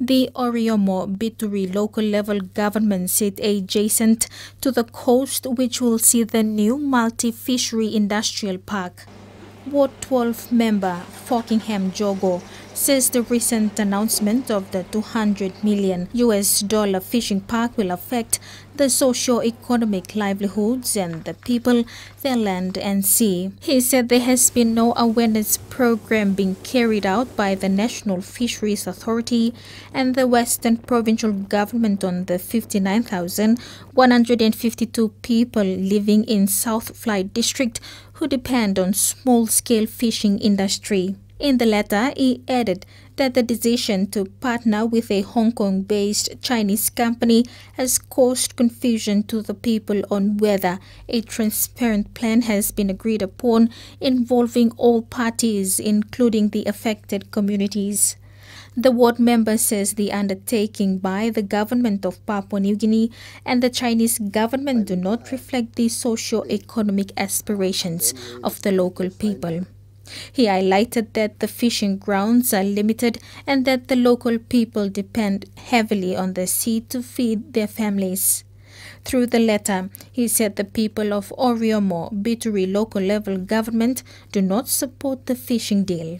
The Oriomo Bituri local level government seat adjacent to the coast which will see the new multi-fishery industrial park. Ward 12 member Fockingham Jogo says the recent announcement of the 200 million US dollar fishing park will affect the socio-economic livelihoods and the people, their land and sea. He said there has been no awareness program being carried out by the National Fisheries Authority and the Western Provincial Government on the 59,152 people living in South Flight District who depend on small-scale fishing industry. In the letter, he added that the decision to partner with a Hong Kong based Chinese company has caused confusion to the people on whether a transparent plan has been agreed upon involving all parties, including the affected communities. The ward member says the undertaking by the government of Papua New Guinea and the Chinese government do not reflect the socio-economic aspirations of the local people. He highlighted that the fishing grounds are limited and that the local people depend heavily on the sea to feed their families. Through the letter, he said the people of Oriomo, Bituri local level government do not support the fishing deal.